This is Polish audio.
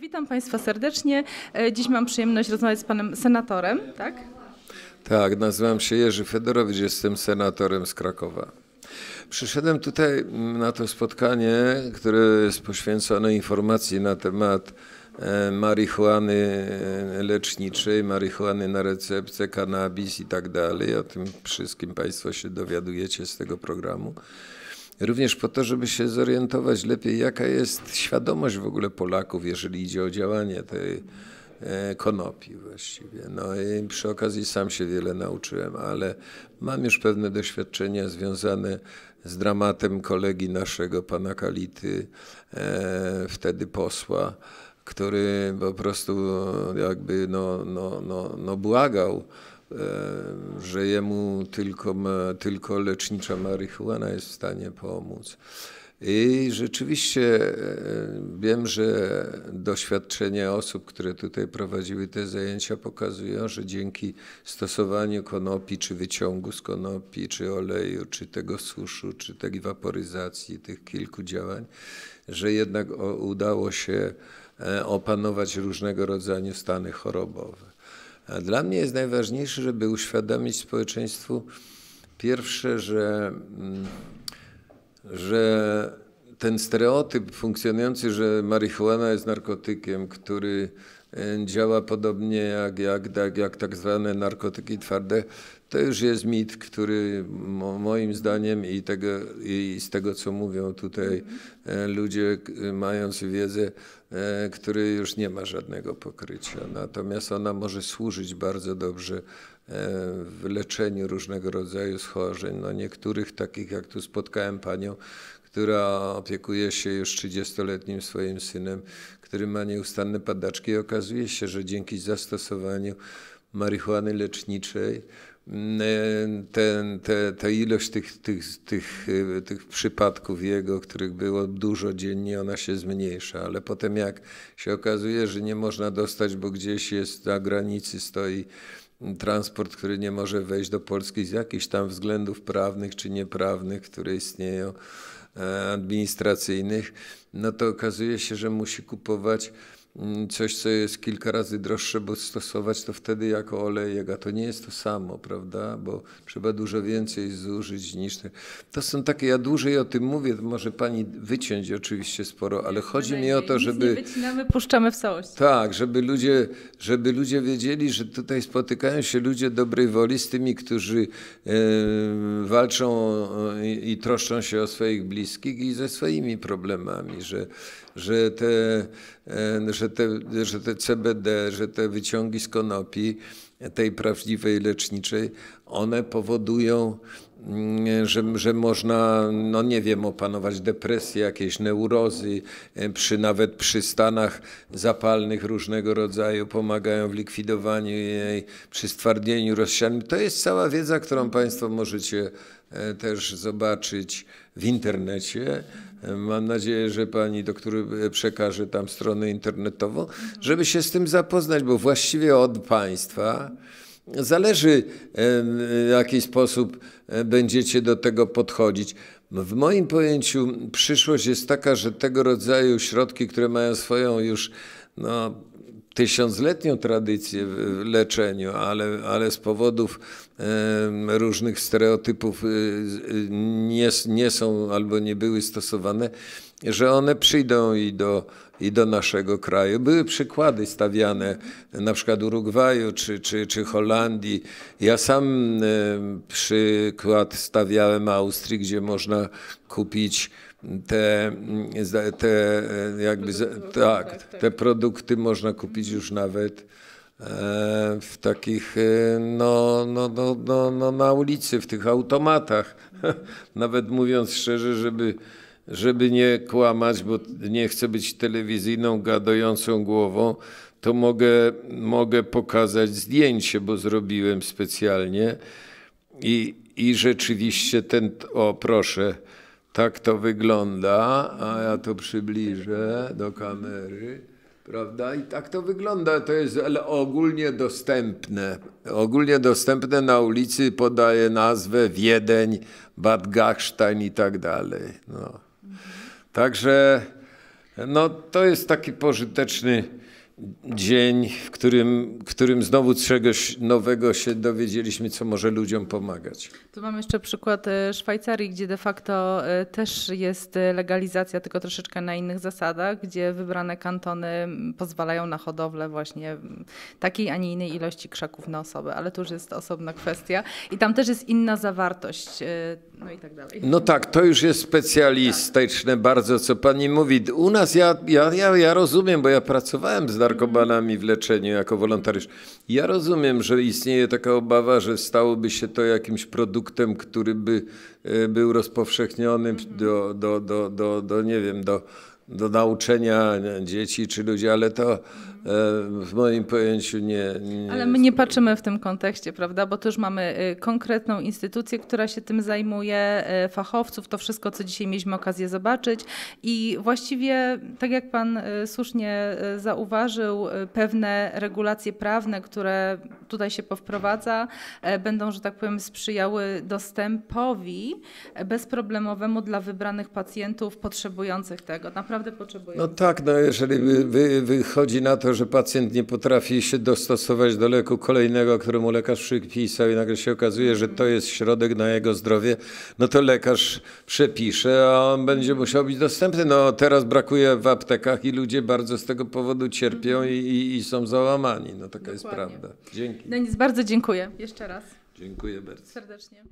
Witam Państwa serdecznie. E, dziś mam przyjemność rozmawiać z Panem Senatorem, tak? Tak, nazywam się Jerzy Fedorowicz, jestem senatorem z Krakowa. Przyszedłem tutaj mm, na to spotkanie, które jest poświęcone informacji na temat e, marihuany e, leczniczej, marihuany na recepcję, kanabis i tak dalej. O tym wszystkim Państwo się dowiadujecie z tego programu również po to, żeby się zorientować lepiej, jaka jest świadomość w ogóle Polaków, jeżeli idzie o działanie tej e, konopi właściwie. No i przy okazji sam się wiele nauczyłem, ale mam już pewne doświadczenia związane z dramatem kolegi naszego, pana Kality, e, wtedy posła, który po prostu jakby no, no, no, no błagał E, że jemu tylko, tylko lecznicza marihuana jest w stanie pomóc. I rzeczywiście e, wiem, że doświadczenia osób, które tutaj prowadziły te zajęcia, pokazują, że dzięki stosowaniu konopi, czy wyciągu z konopi, czy oleju, czy tego suszu, czy tej waporyzacji, tych kilku działań, że jednak udało się e, opanować różnego rodzaju stany chorobowe. A dla mnie jest najważniejsze, żeby uświadomić społeczeństwu pierwsze, że, mm, że ten stereotyp funkcjonujący, że marihuana jest narkotykiem, który E, działa podobnie jak, jak, jak, jak tak zwane narkotyki twarde. To już jest mit, który moim zdaniem i, tego, i z tego, co mówią tutaj e, ludzie mający wiedzę, e, który już nie ma żadnego pokrycia. Natomiast ona może służyć bardzo dobrze w leczeniu różnego rodzaju schorzeń. No niektórych takich, jak tu spotkałem panią, która opiekuje się już 30-letnim swoim synem, który ma nieustanne padaczki. I okazuje się, że dzięki zastosowaniu marihuany leczniczej mm, e, ten, te, ta ilość tych, tych, tych, e, tych przypadków jego, których było dużo dziennie, ona się zmniejsza, ale potem jak się okazuje, że nie można dostać, bo gdzieś jest na granicy stoi transport, który nie może wejść do Polski z jakichś tam względów prawnych czy nieprawnych, które istnieją, e, administracyjnych, no to okazuje się, że musi kupować Mm, coś, co jest kilka razy droższe, bo stosować to wtedy jako olejek, a to nie jest to samo, prawda? Bo trzeba dużo więcej zużyć niż te. To są takie, ja dłużej o tym mówię, może pani wyciąć oczywiście sporo, ale chodzi mi o to, żeby... Nic nie wycinamy, puszczamy w całość. Tak, żeby ludzie, żeby ludzie wiedzieli, że tutaj spotykają się ludzie dobrej woli z tymi, którzy e, walczą i, e, i troszczą się o swoich bliskich i ze swoimi problemami, że E, że te, że te, że te CBD, że te wyciągi z konopi, tej prawdziwej leczniczej, one powodują, mm, że, że można, no nie wiem, opanować depresję, jakieś neurozy, e, przy, nawet przy stanach zapalnych różnego rodzaju, pomagają w likwidowaniu jej, przy stwardnieniu rozsianym. To jest cała wiedza, którą Państwo możecie e, też zobaczyć w internecie. Mam nadzieję, że pani doktor e, przekaże tam stronę internetową, żeby się z tym zapoznać, bo właściwie od państwa zależy, w jaki sposób e, będziecie do tego podchodzić. W moim pojęciu przyszłość jest taka, że tego rodzaju środki, które mają swoją już no, tysiącletnią tradycję w leczeniu, ale, ale z powodów różnych stereotypów y, y, nie, nie są albo nie były stosowane, że one przyjdą i do, i do naszego kraju. Były przykłady stawiane, na przykład Urugwaju czy, czy, czy Holandii. Ja sam przykład stawiałem Austrii, gdzie można kupić te, te e, jakby, produkty, tak, tak, te produkty można kupić już nawet e, w takich, e, no, no, no, no, no na ulicy, w tych automatach. Nawet mówiąc szczerze, żeby, żeby nie kłamać, bo nie chcę być telewizyjną, gadającą głową, to mogę, mogę pokazać zdjęcie, bo zrobiłem specjalnie. I, I rzeczywiście ten, o proszę, tak to wygląda, a ja to przybliżę do kamery, prawda? I tak to wygląda, to jest ogólnie dostępne. Ogólnie dostępne na ulicy podaje nazwę Wiedeń, Bad Gachstein i tak dalej. No. Także no, to jest taki pożyteczny dzień, w którym, w którym znowu czegoś nowego się dowiedzieliśmy, co może ludziom pomagać. Tu mam jeszcze przykład e, Szwajcarii, gdzie de facto e, też jest e, legalizacja, tylko troszeczkę na innych zasadach, gdzie wybrane kantony pozwalają na hodowlę właśnie takiej, a nie innej ilości krzaków na osobę, ale to już jest osobna kwestia. I tam też jest inna zawartość, no i tak dalej. No tak, to już jest specjalistyczne tak. bardzo, co pani mówi. U nas ja, ja, ja, ja rozumiem, bo ja pracowałem z narkomanami w leczeniu jako wolontariusz. Ja rozumiem, że istnieje taka obawa, że stałoby się to jakimś produktem, który by e, był rozpowszechniony do, do, do, do, do nie wiem, do do nauczenia dzieci czy ludzi, ale to e, w moim pojęciu nie, nie, Ale my nie patrzymy w tym kontekście, prawda? Bo tu już mamy y, konkretną instytucję, która się tym zajmuje, y, fachowców, to wszystko, co dzisiaj mieliśmy okazję zobaczyć. I właściwie, tak jak pan y, słusznie zauważył, pewne regulacje prawne, które tutaj się powprowadza, e, będą, że tak powiem, sprzyjały dostępowi bezproblemowemu dla wybranych pacjentów potrzebujących tego, naprawdę potrzebują. No tak, no jeżeli wy, wychodzi na to, że pacjent nie potrafi się dostosować do leku kolejnego, któremu lekarz przypisał i nagle się okazuje, że to jest środek na jego zdrowie, no to lekarz przepisze, a on będzie musiał być dostępny. No teraz brakuje w aptekach i ludzie bardzo z tego powodu cierpią i, i są załamani. No taka Dokładnie. jest prawda. Dzięki. Dzięki. No Denis, bardzo dziękuję jeszcze raz. Dziękuję bardzo. Serdecznie.